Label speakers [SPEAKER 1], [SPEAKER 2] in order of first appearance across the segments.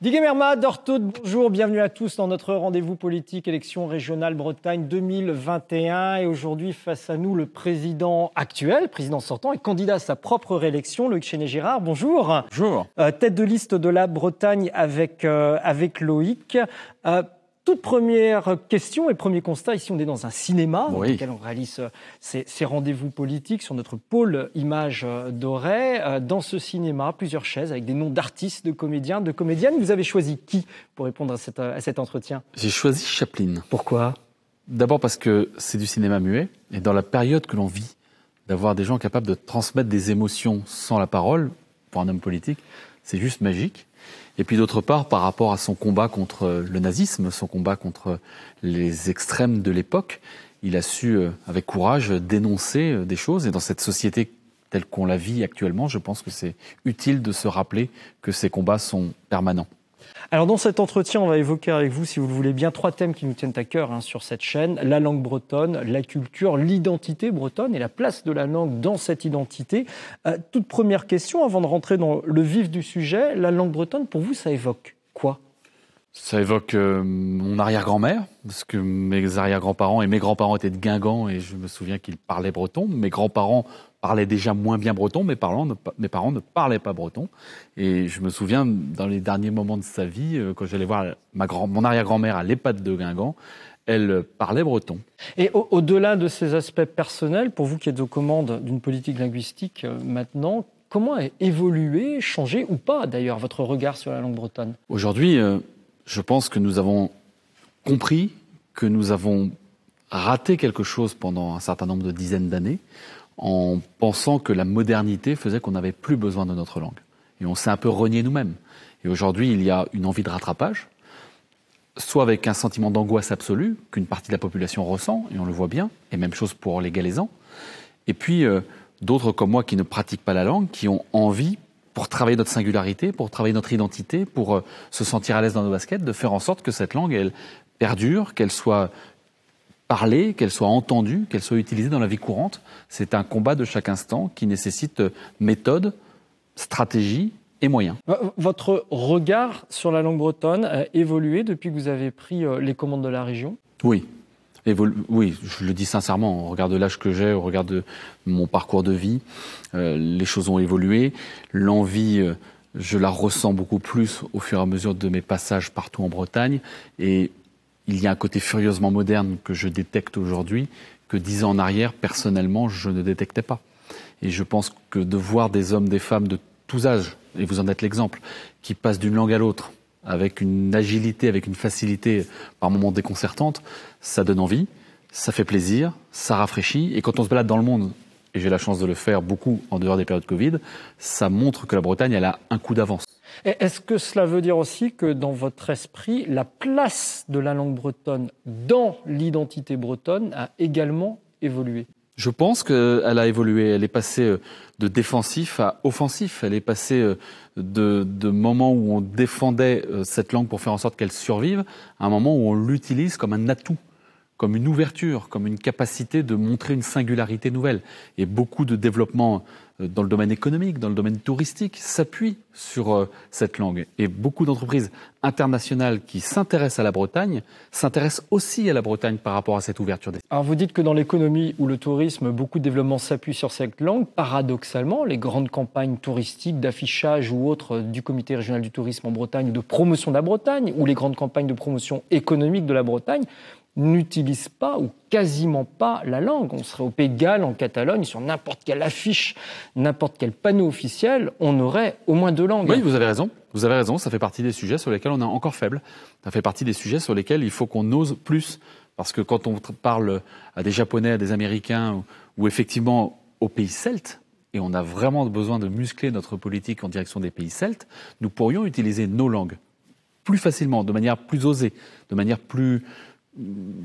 [SPEAKER 1] Didier Merma, bonjour, bienvenue à tous dans notre rendez-vous politique élection régionale Bretagne 2021. Et aujourd'hui, face à nous, le président actuel, président sortant et candidat à sa propre réélection, Loïc Chéné-Gérard, bonjour. Bonjour. Euh, tête de liste de la Bretagne avec, euh, avec Loïc. Euh, toute première question et premier constat, ici on est dans un cinéma dans lequel on réalise euh, ces, rendez-vous politiques sur notre pôle euh, image euh, dorée. Dans ce cinéma, plusieurs chaises avec des noms d'artistes, de comédiens, de comédiennes. Vous avez choisi qui pour répondre à, à cet entretien
[SPEAKER 2] J'ai choisi Chaplin. Pourquoi D'abord parce que c'est du cinéma muet et dans la période que l'on vit, d'avoir des gens capables de transmettre des émotions sans la parole, pour un homme politique, c'est juste magique. Et puis d'autre part, par rapport à son combat contre euh, le nazisme, son combat contre les extrêmes de l'époque, il a su, euh, avec courage, dénoncer euh, des choses. Et dans cette société telle qu'on la vit actuellement, je pense que c'est utile de se rappeler que ces combats sont permanents. Alors dans cet entretien,
[SPEAKER 1] on va évoquer avec vous, si vous le voulez bien, trois thèmes qui nous tiennent à cœur hein, sur cette chaîne. La langue bretonne, la culture, l'identité bretonne et la place de la langue dans cette identité. Euh, toute première question, avant de rentrer dans le vif du sujet, la langue bretonne, pour vous, ça évoque quoi
[SPEAKER 2] ça évoque euh, mon arrière-grand-mère, parce que mes arrière-grands-parents et mes grands-parents étaient de Guingamp et je me souviens qu'ils parlaient breton. Mes grands-parents parlait déjà moins bien breton, mes parents, ne, mes parents ne parlaient pas breton. Et je me souviens, dans les derniers moments de sa vie, euh, quand j'allais voir ma grand, mon arrière-grand-mère à l'EHPAD de Guingamp, elle euh, parlait breton. Et au, delà
[SPEAKER 1] de ces aspects personnels, pour vous qui êtes aux commandes d'une politique linguistique euh, maintenant, comment a évolué, changé ou pas d'ailleurs votre regard sur la langue bretonne
[SPEAKER 2] Aujourd'hui, je pense que nous avons compris que nous avons raté quelque chose pendant un certain nombre de dizaines d'années en pensant que la modernité faisait qu'on n'avait plus besoin de notre langue. Et on s'est un peu renié nous-mêmes. Et aujourd'hui, il y a une envie de rattrapage, soit avec un sentiment d'angoisse absolue qu'une partie de la population ressent, et on le voit bien, et même chose pour les Galaisans, et puis euh, d'autres comme moi qui ne pratiquent pas la langue, qui ont envie, pour travailler notre singularité, pour travailler notre identité, pour euh, se sentir à l'aise dans nos baskets, de faire en sorte que cette langue, elle perdure, qu'elle soit parler, qu'elle soit entendue, qu'elle soit utilisée dans la vie courante. C'est un combat de chaque instant qui nécessite méthode, stratégie et moyens.
[SPEAKER 1] Votre regard sur la langue bretonne a évolué depuis que vous avez pris euh, les commandes de la région
[SPEAKER 2] Oui. oui, je le dis sincèrement, au regard de l'âge que j'ai, au regard de mon parcours de vie, euh, les choses ont évolué. L'envie, euh, je la ressens beaucoup plus au fur et à mesure de mes passages partout en Bretagne. Et il y a un côté furieusement moderne que je détecte aujourd'hui que dix ans en arrière, personnellement, je ne détectais pas. Et je pense que de voir des hommes, des femmes de tous âges, et vous en êtes l'exemple, qui passent d'une langue à l'autre, avec une agilité, avec une facilité par moments déconcertante, ça donne envie, ça fait plaisir, ça rafraîchit. Et quand on se balade dans le monde, et j'ai la chance de le faire beaucoup en dehors des périodes Covid, ça montre que la Bretagne, elle a un coup d'avance.
[SPEAKER 1] Est-ce que cela veut dire aussi que dans votre esprit, la place de la langue bretonne dans l'identité bretonne a également évolué
[SPEAKER 2] je pense qu'elle a évolué. Elle est passée euh, de défensif à offensif. Elle est passée euh, de, de moments où on défendait euh, cette langue pour faire en sorte qu'elle survive à un moment où on l'utilise comme un atout comme une ouverture, comme une capacité de montrer une singularité nouvelle. Et beaucoup de développement euh, dans le domaine économique, dans le domaine touristique, s'appuie sur euh, cette langue. Et beaucoup d'entreprises internationales qui s'intéressent à la Bretagne s'intéressent aussi à la Bretagne par rapport à cette ouverture
[SPEAKER 1] Alors vous dites que dans l'économie ou le tourisme, beaucoup de développement s'appuie sur cette langue. Paradoxalement, les grandes campagnes touristiques d'affichage ou autres du comité régional du tourisme en Bretagne, ou de promotion de la Bretagne, ou les grandes campagnes de promotion économique de la Bretagne, n'utilisent pas ou quasiment pas la langue. On serait au Pays de Galles, en Catalogne, sur n'importe quelle affiche, n'importe quel panneau officiel, on aurait au moins deux langues. Oui, vous avez
[SPEAKER 2] raison. Vous avez raison, ça fait partie des sujets sur lesquels on est encore faible. Ça fait partie des sujets sur lesquels il faut qu'on ose plus. Parce que quand on parle à des Japonais, à des Américains, ou effectivement aux pays celtes, et on a vraiment besoin de muscler notre politique en direction des pays celtes, nous pourrions utiliser nos langues plus facilement, de manière plus osée, de manière plus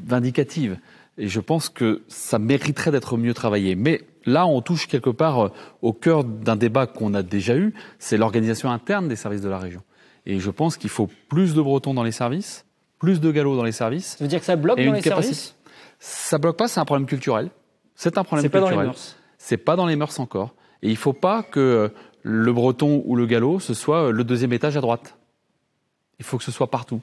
[SPEAKER 2] vindicative. Et je pense que ça mériterait d'être mieux travaillé. Mais là, on touche quelque part euh, au cœur d'un débat qu'on a déjà eu, c'est l'organisation interne des services de la région. Et je pense qu'il faut plus de Bretons dans les services, plus de Gallo dans les services. Ça veut dire que ça bloque dans les services Ça bloque pas, c'est un problème culturel. C'est un problème culturel. C'est pas dans les mœurs. C'est pas dans les mœurs encore. Et il faut pas que euh, le Breton ou le galop, ce soit euh, le deuxième étage à droite. Il faut que ce soit partout.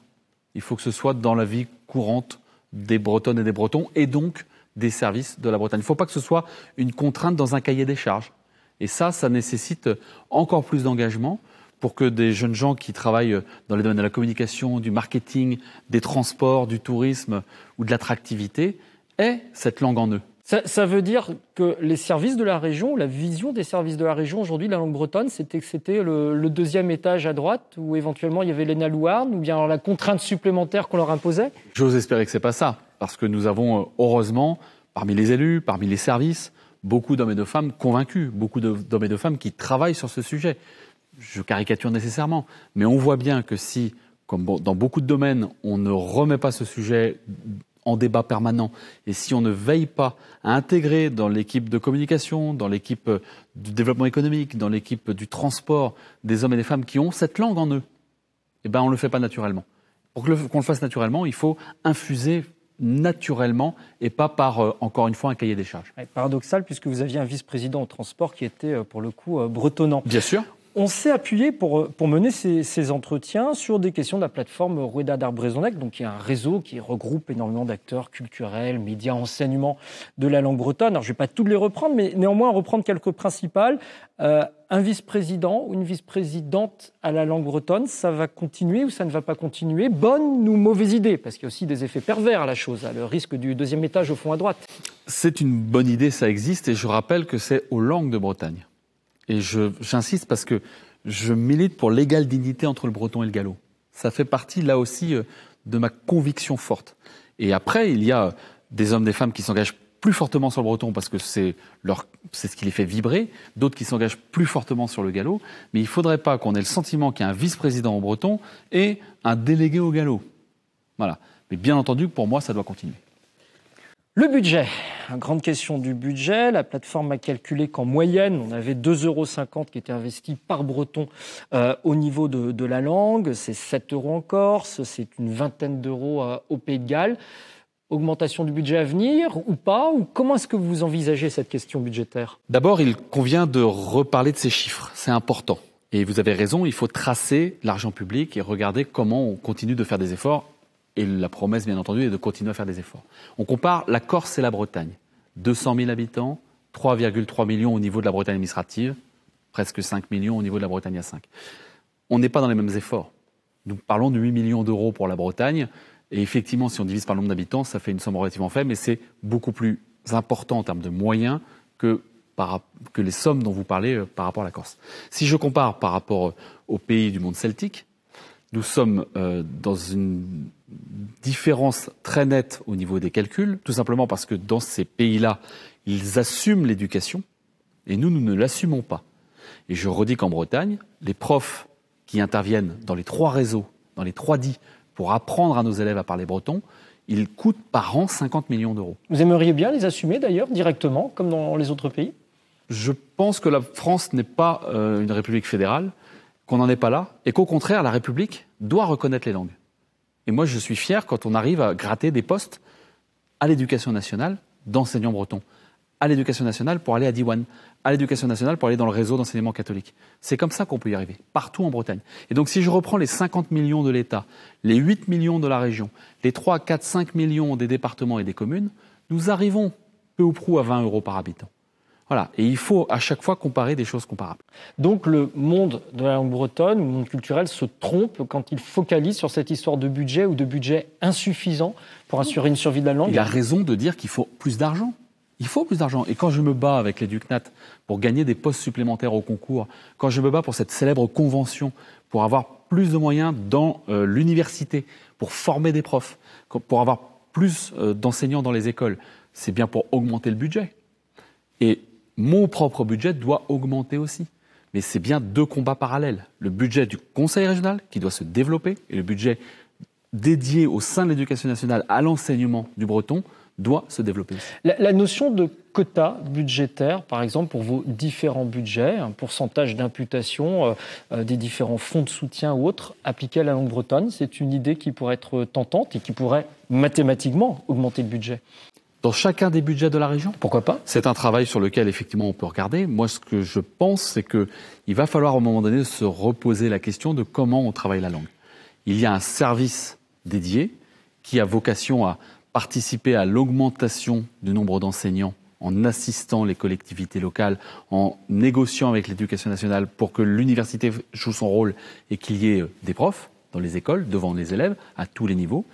[SPEAKER 2] Il faut que ce soit dans la vie courante des Bretonnes et des Bretons, et donc des services de la Bretagne. Il ne faut pas que ce soit une contrainte dans un cahier des charges. Et ça, ça nécessite encore plus d'engagement pour que des jeunes gens qui travaillent dans les domaines de la communication, du marketing, des transports, du tourisme ou de l'attractivité aient cette langue en eux. Ça, veut dire que les services de la région, la vision des services de la région aujourd'hui de la langue bretonne,
[SPEAKER 1] c'était que c'était le, deuxième étage à droite où éventuellement il y avait l'ENA Louarn ou bien la contrainte supplémentaire qu'on leur imposait
[SPEAKER 2] J'ose espérer que c'est pas ça, parce que nous avons euh, heureusement, parmi les élus, parmi les services, beaucoup d'hommes et de femmes convaincus, beaucoup d'hommes et de femmes qui travaillent sur ce sujet. Je caricature nécessairement, mais on voit bien que si, comme dans beaucoup de domaines, on ne remet pas ce sujet en débat permanent. Et si on ne veille pas à intégrer dans l'équipe de communication, dans l'équipe euh, du développement économique, dans l'équipe du transport, des hommes et des femmes qui ont cette langue en eux, eh bien on ne le fait pas naturellement. Pour qu'on le, fasse naturellement, il faut infuser naturellement et pas par, euh, encore une fois, un cahier des charges.
[SPEAKER 1] paradoxal, puisque vous aviez un vice-président au transport qui était, euh, pour le coup,
[SPEAKER 2] bretonnant. Bien
[SPEAKER 1] sûr. On s'est appuyé pour, euh, pour mener ces, entretiens sur des questions de la plateforme Rueda d'Arbrezonec, donc qui est un réseau qui regroupe énormément d'acteurs culturels, médias, enseignements de la langue bretonne. Alors je ne vais pas tous les reprendre, mais néanmoins reprendre quelques principales. Euh, un vice-président ou une vice-présidente à la langue bretonne, ça va continuer ou ça ne va pas continuer Bonne ou mauvaise idée Parce qu'il y a aussi des effets pervers à la chose, à hein. le risque du deuxième étage au fond à droite. C'est
[SPEAKER 2] une bonne idée, ça existe, et je rappelle que c'est aux langues de Bretagne et j'insiste parce que je milite pour l'égale dignité entre le breton et le gallo. Ça fait partie, là aussi, euh, de ma conviction forte. Et après, il y a des hommes, des femmes qui s'engagent plus fortement sur le breton parce que c'est ce qui les fait vibrer, d'autres qui s'engagent plus fortement sur le galop, mais il ne faudrait pas qu'on ait le sentiment qu'il y a un vice-président au breton et un délégué au galop. Voilà. Mais bien entendu, pour moi, ça doit continuer. Le budget.
[SPEAKER 1] grande question du budget. La plateforme a calculé qu'en moyenne, on avait 2,50 euros qui étaient investis par breton euh, au niveau de, la langue. C'est 7 euros en Corse, c'est une vingtaine d'euros euh, au Pays de Galles. Augmentation du budget à venir ou pas ou Comment est-ce que vous envisagez cette question budgétaire
[SPEAKER 2] D'abord, il convient de reparler de ces chiffres. C'est important. Et vous avez raison, il faut tracer l'argent public et regarder comment on continue de faire des efforts et la promesse, bien entendu, est de continuer à faire des efforts. On compare la Corse et la Bretagne. 200 000 habitants, 3,3 millions au niveau de la Bretagne administrative, presque 5 millions au niveau de la Bretagne à 5. On n'est pas dans les mêmes efforts. Nous parlons de 8 millions d'euros pour la Bretagne. Et effectivement, si on divise par le nombre d'habitants, ça fait une somme relativement faible, mais c'est beaucoup plus important en termes de moyens que, que les sommes dont vous parlez euh, par rapport à la Corse. Si je compare par rapport euh, aux pays du monde celtique, nous sommes euh, dans une différence très nette au niveau des calculs, tout simplement parce que dans ces pays-là, ils assument l'éducation et nous, nous ne l'assumons pas. Et je redis qu'en Bretagne, les profs qui interviennent dans les trois réseaux, dans les trois dits, pour apprendre à nos élèves à parler breton, ils coûtent par an 50 millions d'euros.
[SPEAKER 1] Vous aimeriez bien les assumer d'ailleurs directement, comme dans les autres pays
[SPEAKER 2] Je pense que la France n'est pas euh, une république fédérale, qu'on n'en est pas là, et qu'au contraire, la République doit reconnaître les langues. Et moi, je suis fier quand on arrive à gratter des postes à l'éducation nationale d'enseignants bretons, à l'éducation nationale pour aller à Diwan, à l'éducation nationale pour aller dans le réseau d'enseignement catholique. C'est comme ça qu'on peut y arriver, partout en Bretagne. Et donc si je reprends les 50 millions de l'État, les 8 millions de la région, les 3, 4, 5 millions des départements et des communes, nous arrivons peu ou prou à 20 euros par habitant. Voilà. Et il faut à chaque fois comparer des choses comparables. Donc le
[SPEAKER 1] monde de la langue bretonne, le monde culturel, se trompe quand il focalise sur cette histoire de budget ou
[SPEAKER 2] de budget insuffisant pour assurer une survie de la langue. Il a raison de dire qu'il faut plus d'argent. Il faut plus d'argent. Et quand je me bats avec les pour gagner des postes supplémentaires au concours, quand je me bats pour cette célèbre convention, pour avoir plus de moyens dans euh, l'université, pour former des profs, pour avoir plus euh, d'enseignants dans les écoles, c'est bien pour augmenter le budget. Et mon propre budget doit augmenter aussi. Mais c'est bien deux combats parallèles. Le budget du Conseil régional qui doit se développer et le budget dédié au sein de l'éducation nationale à l'enseignement du breton doit se développer. La, la, notion de quota budgétaire, par exemple, pour vos différents budgets, un pourcentage d'imputation
[SPEAKER 1] euh, euh, des différents fonds de soutien ou autres appliqués à la langue bretonne, c'est une idée qui pourrait être
[SPEAKER 2] tentante et qui pourrait mathématiquement augmenter le budget dans chacun des budgets de la région Pourquoi pas C'est un travail sur lequel effectivement on peut regarder. Moi, ce que je pense, c'est qu'il va falloir au moment donné se reposer la question de comment on travaille la langue. Il y a un service dédié qui a vocation à participer à l'augmentation du nombre d'enseignants en assistant les collectivités locales, en négociant avec l'éducation nationale pour que l'université joue son rôle et qu'il y ait euh, des profs dans les écoles, devant les élèves, à tous les niveaux.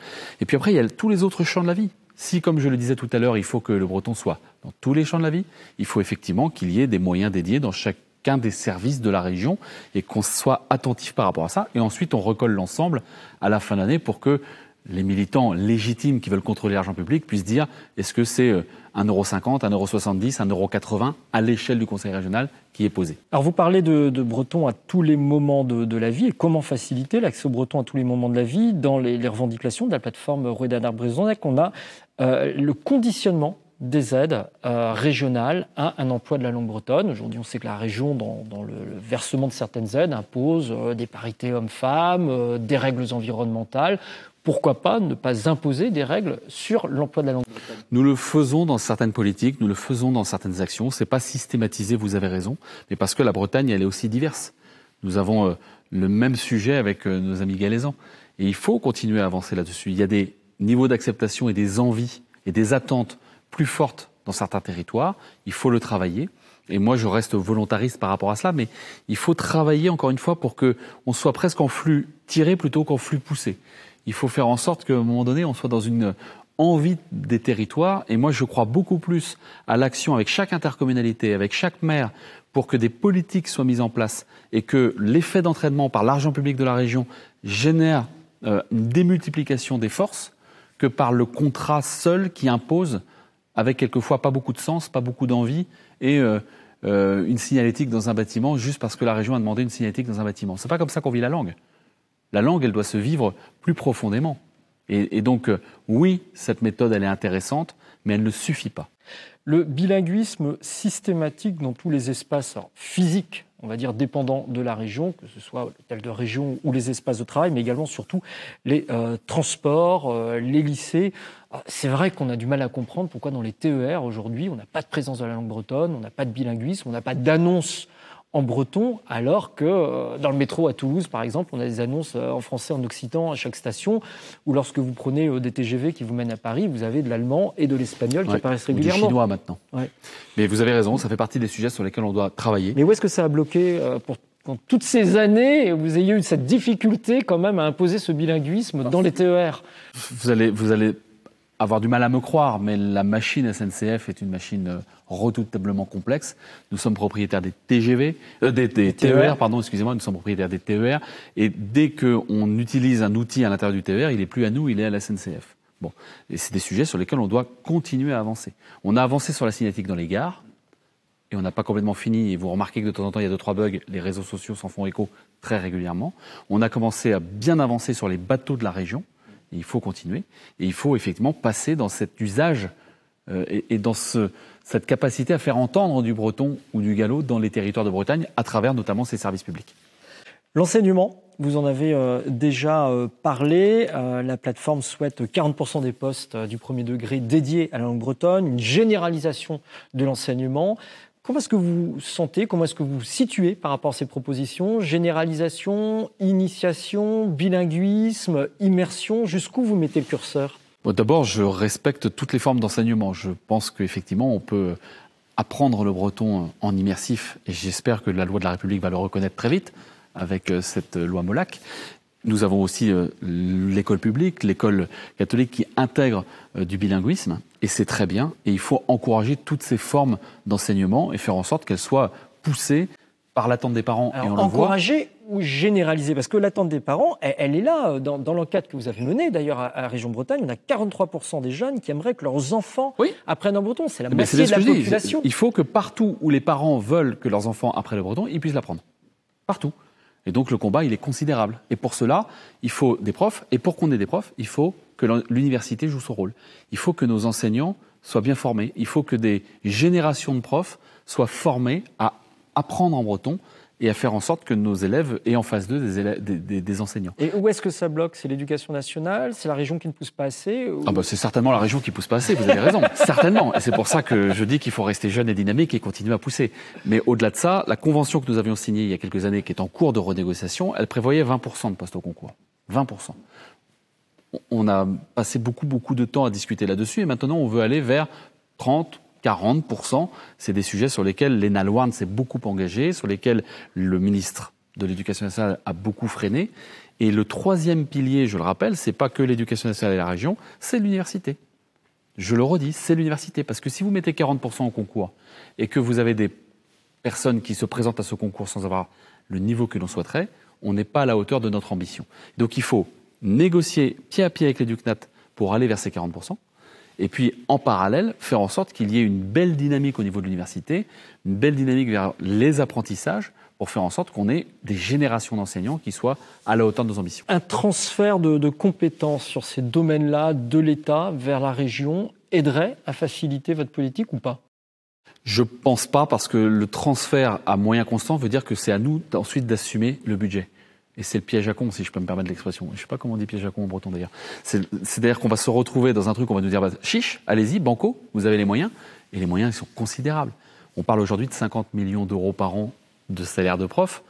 [SPEAKER 2] Et puis après, il y a tous les autres champs de la vie. Si, comme je le disais tout à l'heure, il faut que le breton soit dans tous les champs de la vie, il faut effectivement qu'il y ait des moyens dédiés dans chacun des services de la région et qu'on soit attentif par rapport à ça. Et ensuite, on recolle l'ensemble à la fin de l'année pour que les militants légitimes qui veulent contrôler l'argent public puissent dire est-ce que c'est 1,50€, 1,70€, 1,80€ à l'échelle du Conseil régional qui est posé.
[SPEAKER 1] Alors vous parlez de, de breton à tous les moments de, la vie et comment faciliter l'accès au breton à tous les moments de la vie dans les, revendications de la plateforme Rueda brezonnec qu'on a euh, le conditionnement des aides euh, régionales à un emploi de la langue bretonne. Aujourd'hui, on sait que la région, dans, le, versement de certaines aides, impose euh, des parités hommes-femmes, des règles environnementales.
[SPEAKER 2] Pourquoi pas ne pas imposer des règles sur l'emploi de la langue bretonne Nous le faisons dans certaines politiques, nous le faisons dans certaines actions. C'est pas systématisé, vous avez raison, mais parce que la Bretagne, elle est aussi diverse. Nous avons le même sujet avec nos amis galaisans. Et il faut continuer à avancer là-dessus. Il y a des niveau d'acceptation et des envies et des attentes plus fortes dans certains territoires. Il faut le travailler. Et moi, je reste volontariste par rapport à cela, mais il faut travailler encore une fois pour que on soit presque en flux tiré plutôt qu'en flux poussé. Il faut faire en sorte qu'à un moment donné, on soit dans une envie des territoires. Et moi, je crois beaucoup plus à l'action avec chaque intercommunalité, avec chaque maire, pour que des politiques soient mises en place et que l'effet d'entraînement par l'argent public de la région génère euh, une démultiplication des forces que par le contrat seul qui impose, avec quelquefois pas beaucoup de sens, pas beaucoup d'envie, et euh, euh, une signalétique dans un bâtiment juste parce que la région a demandé une signalétique dans un bâtiment. C'est pas comme ça qu'on vit la langue. La langue, elle doit se vivre plus profondément. Et, donc, euh, oui, cette méthode, elle est intéressante, mais elle ne suffit pas le bilinguisme systématique dans tous les espaces physiques, on va dire dépendant
[SPEAKER 1] de la région, que ce soit l'hôtel de région ou les espaces de travail, mais également surtout les euh, transports, euh, les lycées. Euh, c'est vrai qu'on a du mal à comprendre pourquoi dans les TER aujourd'hui, on n'a pas de présence de la langue bretonne, on n'a pas de bilinguisme, on n'a pas d'annonce en breton, alors que euh, dans le métro à Toulouse, par exemple, on a des annonces euh, en français, en occitan à chaque station, ou lorsque vous prenez euh, des TGV qui vous mènent à Paris, vous avez de l'allemand et de l'espagnol qui apparaissent régulièrement. Ou du chinois maintenant.
[SPEAKER 2] Mais vous avez raison, ça fait partie des sujets sur lesquels on doit travailler. Mais où est-ce que ça a bloqué pour
[SPEAKER 1] toutes ces années, vous ayez eu cette difficulté quand même à imposer ce bilinguisme dans les TER.
[SPEAKER 2] Vous allez, vous allez avoir du mal à me croire, mais la machine SNCF est une machine euh, redoutablement complexe. Nous sommes propriétaires des TGV, euh, des, TER, e pardon, excusez-moi, nous sommes propriétaires des TER, et dès qu'on utilise un outil à l'intérieur du TER, il n'est plus à nous, il est à la SNCF. Bon, et c'est des sujets sur lesquels on doit continuer à avancer. On a avancé sur la cinétique dans les gares, et on n'a pas complètement fini, et vous remarquez que de temps en temps, il y a deux, trois bugs, les réseaux sociaux s'en font écho très régulièrement. On a commencé à bien avancer sur les bateaux de la région, il faut continuer. Et il faut effectivement passer dans cet usage euh, et, dans cette capacité à faire entendre du breton ou du gallo dans les territoires de Bretagne, à travers notamment ces services publics.
[SPEAKER 1] L'enseignement, vous en avez euh, déjà euh, parlé. la plateforme souhaite 40% des postes du premier degré dédiés à la langue bretonne, une généralisation de l'enseignement. Comment est-ce que vous sentez, comment est-ce que vous vous situez par rapport à ces propositions Généralisation, initiation, bilinguisme, immersion, jusqu'où
[SPEAKER 2] vous mettez le curseur D'abord, je respecte toutes les formes d'enseignement. Je pense qu'effectivement, on peut apprendre le breton en immersif, et j'espère que la loi de la République va le reconnaître très vite avec euh, cette loi Molac. Nous avons aussi euh, l'école publique, l'école catholique qui intègre euh, du bilinguisme, et c'est très bien, et il faut encourager toutes ces formes d'enseignement et faire en sorte qu'elles soient poussées par l'attente des parents. et encourager
[SPEAKER 1] ou généraliser Parce que l'attente des parents, elle, est là. Euh, dans, l'enquête que vous avez menée, d'ailleurs, à, la Région Bretagne, on a 43% des jeunes qui aimeraient que leurs enfants apprennent en breton. C'est la eh ben, de la population. Il
[SPEAKER 2] faut que partout où les parents veulent que leurs enfants apprennent le breton, ils puissent l'apprendre. Partout. Et donc le combat, il est considérable. Et pour cela, il faut des profs. Et pour qu'on ait des profs, il faut que l'université joue son rôle. Il faut que nos enseignants soient bien formés. Il faut que des générations de profs soient formés à apprendre en breton, et à faire en sorte que nos élèves aient en face d'eux des, des, enseignants.
[SPEAKER 1] Et où est-ce que ça bloque C'est l'éducation nationale C'est la région qui ne pousse pas assez
[SPEAKER 2] ah bah C'est certainement la région qui ne pousse pas assez, vous avez raison, certainement. Et c'est pour ça que je dis qu'il faut rester jeune et dynamique et continuer à pousser. Mais au-delà de ça, la convention que nous avions signée il y a quelques années, qui est en cours de renégociation, elle prévoyait 20% de postes au concours. 20%. On a passé beaucoup, beaucoup de temps à discuter là-dessus et maintenant on veut aller vers 30, 40%, c'est des sujets sur lesquels Lena s'est beaucoup engagé, sur lesquels le ministre de l'Éducation nationale a beaucoup freiné. Et le troisième pilier, je le rappelle, c'est pas que l'éducation nationale et la région, c'est l'université. Je le redis, c'est l'université. Parce que si vous mettez 40% au concours et que vous avez des personnes qui se présentent à ce concours sans avoir le niveau que l'on souhaiterait, on n'est pas à la hauteur de notre ambition. Donc il faut négocier pied à pied avec l'Éducnat pour aller vers ces 40% et puis en parallèle, faire en sorte qu'il y ait une belle dynamique au niveau de l'université, une belle dynamique vers les apprentissages, pour faire en sorte qu'on ait des générations d'enseignants qui soient à la hauteur de nos ambitions.
[SPEAKER 1] Un transfert de, compétences sur ces domaines-là de l'État vers la région aiderait à faciliter votre politique ou pas
[SPEAKER 2] Je ne pense pas parce que le transfert à moyen constant veut dire que c'est à nous ensuite d'assumer le budget. Et c'est le piège à con, si je peux me permettre l'expression. Je ne sais pas comment on dit piège à con en breton d'ailleurs. C'est-à-dire qu'on va se retrouver dans un truc, on va nous dire, bah, chiche, allez-y, banco, vous avez les moyens. Et les moyens, ils sont considérables. On parle aujourd'hui de 50 millions d'euros par an de salaire de prof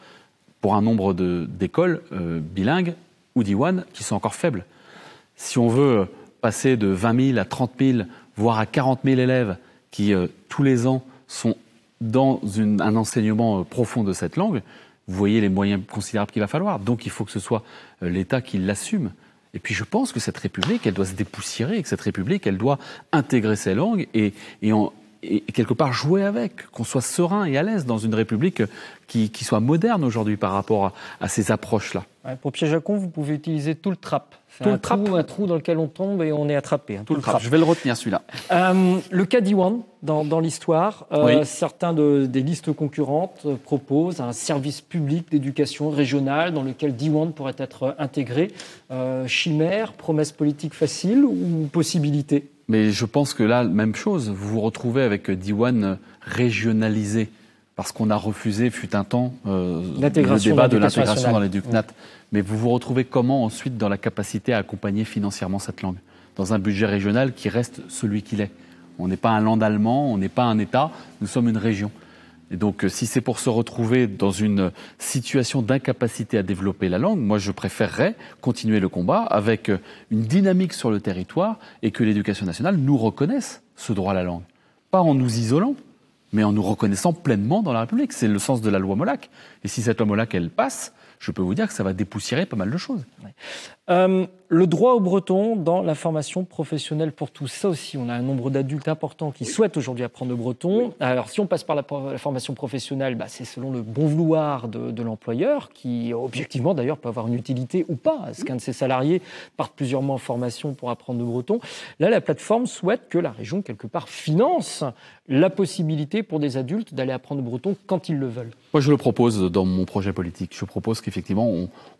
[SPEAKER 2] pour un nombre d'écoles euh, bilingues ou d'Iwan qui sont encore faibles. Si on veut passer de 20 000 à 30 000, voire à 40 000 élèves qui, euh, tous les ans, sont dans un enseignement euh, profond de cette langue, vous voyez les moyens considérables qu'il va falloir. Donc il faut que ce soit euh, l'État qui l'assume. Et puis je pense que cette République, elle doit se dépoussiérer, que cette République, elle doit intégrer ses langues et, et en, et, quelque part jouer avec, qu'on soit serein et à l'aise dans une République qui, soit moderne aujourd'hui par rapport à, ces approches-là.
[SPEAKER 1] pour piège à vous pouvez utiliser tout le trap. Tout un le trou, un trou dans lequel on tombe et on est attrapé. Hein. tout, le trap. Je
[SPEAKER 2] vais le retenir celui-là.
[SPEAKER 1] Euh, le cas d'Iwan dans, l'histoire, euh, certains des listes concurrentes euh, proposent un service public d'éducation régionale dans lequel Diwan pourrait être intégré. chimère, promesse
[SPEAKER 2] politique facile ou possibilité mais je pense que là, même chose, vous vous retrouvez avec Diwan régionalisé, parce qu'on a refusé, fut un temps, euh, le débat de l'intégration dans les DUCNAT. Mais vous vous retrouvez comment ensuite dans la capacité à accompagner financièrement cette langue Dans un budget régional qui reste celui qu'il est. On n'est pas un land allemand, on n'est pas un État, nous sommes une région. Et donc, euh, si c'est pour se retrouver dans une situation d'incapacité à développer la langue, moi, je préférerais continuer le combat avec euh, une dynamique sur le territoire et que l'éducation nationale nous reconnaisse ce droit à la langue. Pas en nous isolant, mais en nous reconnaissant pleinement dans la République. C'est le sens de la loi Molac. Et si cette loi Molac, elle passe, je peux vous dire que ça va dépoussiérer pas mal de choses. Euh, le droit au breton
[SPEAKER 1] dans la formation professionnelle pour tous. Ça aussi, on a un nombre d'adultes importants qui souhaitent aujourd'hui apprendre le breton. Alors, si on passe par la, formation professionnelle, bah, c'est selon le bon vouloir de, l'employeur, qui objectivement d'ailleurs peut avoir une utilité ou pas. Est-ce qu'un de ses salariés parte plusieurs mois en formation pour apprendre le breton Là, la plateforme souhaite que la région, quelque part, finance la possibilité pour des adultes d'aller apprendre le breton quand ils le veulent.
[SPEAKER 2] Moi, je le propose dans mon projet politique. Je propose qu'effectivement,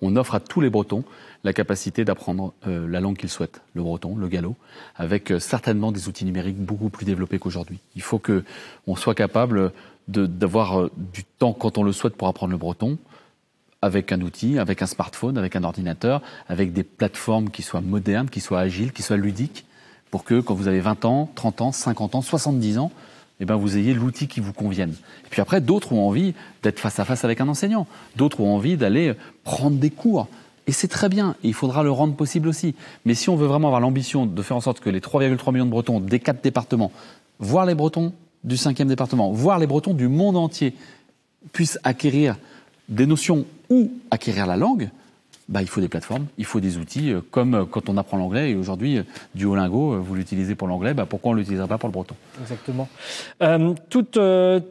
[SPEAKER 2] on offre à tous les bretons la capacité d'apprendre euh, la langue qu'ils souhaitent, le breton, le gallo, avec euh, certainement des outils numériques beaucoup plus développés qu'aujourd'hui. Il faut que on soit capable d'avoir euh, du temps quand on le souhaite pour apprendre le breton, avec un outil, avec un smartphone, avec un ordinateur, avec des plateformes qui soient modernes, qui soient agiles, qui soient ludiques, pour que quand vous avez 20 ans, 30 ans, 50 ans, 70 ans, eh ben vous ayez l'outil qui vous convienne. Et puis après, d'autres ont envie d'être face à face avec un enseignant, d'autres ont envie d'aller prendre des cours. Et c'est très bien, il faudra le rendre possible aussi. Mais si on veut vraiment avoir l'ambition de faire en sorte que les 3,3 millions de Bretons des quatre départements, voire les Bretons du 5e département, voire les Bretons du monde entier, puissent acquérir des notions ou acquérir la langue, bah, il faut des plateformes, il faut des outils, euh, comme euh, quand on apprend l'anglais. Et aujourd'hui, euh, Duolingo, vous l'utilisez pour l'anglais, bah, pourquoi on ne l'utilisera pas pour le breton
[SPEAKER 1] Exactement. toute,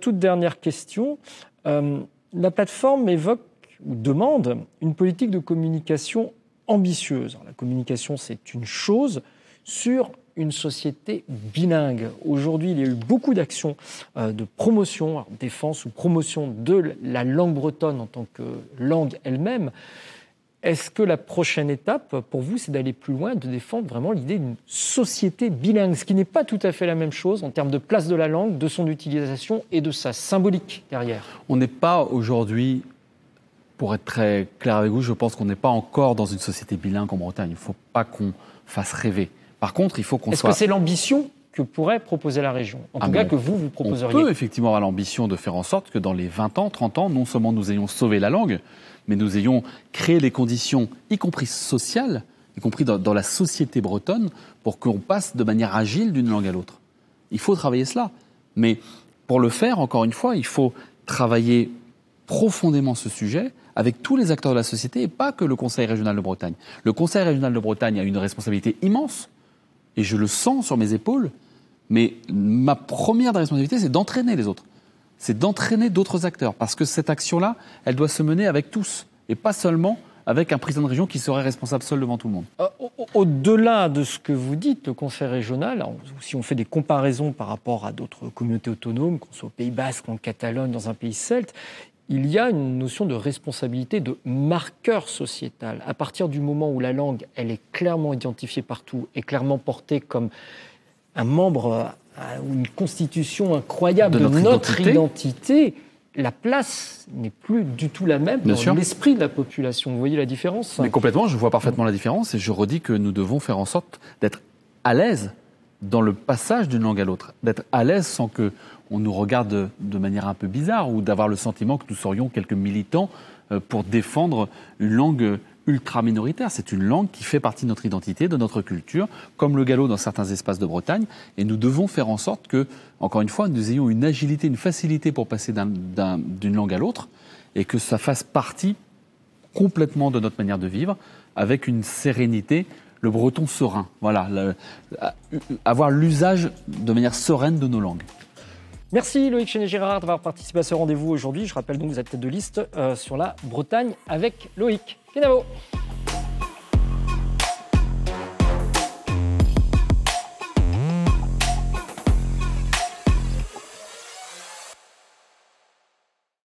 [SPEAKER 1] toute dernière question. la plateforme évoque ou demande une politique de communication ambitieuse. la communication, c'est une chose sur une société bilingue. Aujourd'hui, il y a eu beaucoup d'actions euh, de promotion, défense ou promotion de la langue bretonne en tant que langue elle-même. Est-ce que la prochaine étape pour vous, c'est d'aller plus loin, de défendre vraiment l'idée d'une société bilingue, ce qui n'est pas tout à fait la même chose en termes de place de la langue, de son utilisation et de sa symbolique derrière
[SPEAKER 2] On n'est pas aujourd'hui pour être très clair avec vous, je pense qu'on n'est pas encore dans une société bilingue en Bretagne. Il ne faut pas qu'on fasse rêver. Par contre, il faut qu'on Est-ce que c'est
[SPEAKER 1] l'ambition que pourrait proposer la région En ah, tout cas, que vous, vous proposeriez. On peut
[SPEAKER 2] effectivement avoir l'ambition de faire en sorte que dans les 20 ans, 30 ans, non seulement nous ayons sauvé la langue, mais nous ayons créé les conditions, y compris sociales, y compris dans, dans la société bretonne, pour qu'on passe de manière agile d'une langue à l'autre. Il faut travailler cela. Mais pour le faire, encore une fois, il faut travailler profondément ce sujet, avec tous les acteurs de la société et pas que le Conseil régional de Bretagne. Le Conseil régional de Bretagne a une responsabilité immense et je le sens sur mes épaules, mais ma première responsabilité, c'est d'entraîner les autres. C'est d'entraîner d'autres acteurs parce que cette action-là, elle doit se mener avec tous et pas seulement avec un président de région qui serait responsable seul devant tout le monde. Euh, au-delà
[SPEAKER 1] de ce que vous dites, le Conseil régional, si on fait des comparaisons par rapport à d'autres communautés autonomes, qu'on soit au Pays Basque, en Catalogne, dans un pays celte, il y a une notion de responsabilité, de marqueur sociétal. À partir du moment où la langue, elle est clairement identifiée partout et clairement portée comme un membre ou euh, une constitution incroyable de notre, identité, la place n'est plus du tout la même dans
[SPEAKER 2] l'esprit de la population. Vous voyez la différence Mais complètement, je vois parfaitement la différence et je redis que nous devons faire en sorte d'être à l'aise dans le passage d'une langue à l'autre, d'être à l'aise sans que on nous regarde de manière un peu bizarre ou d'avoir le sentiment que nous serions quelques militants euh, pour défendre une langue ultra minoritaire. C'est une langue qui fait partie de notre identité, de notre culture, comme le gallo dans certains espaces de Bretagne. Et nous devons faire en sorte que, encore une fois, nous ayons une agilité, une facilité pour passer d'une langue à l'autre et que ça fasse partie complètement de notre manière de vivre avec une sérénité le breton serein. Voilà, euh, avoir l'usage de manière sereine de nos langues.
[SPEAKER 1] Merci Loïc chenet Gérard d'avoir participé à ce rendez-vous aujourd'hui. Je rappelle donc que vous êtes tête de liste euh, sur la Bretagne avec Loïc Kenavo.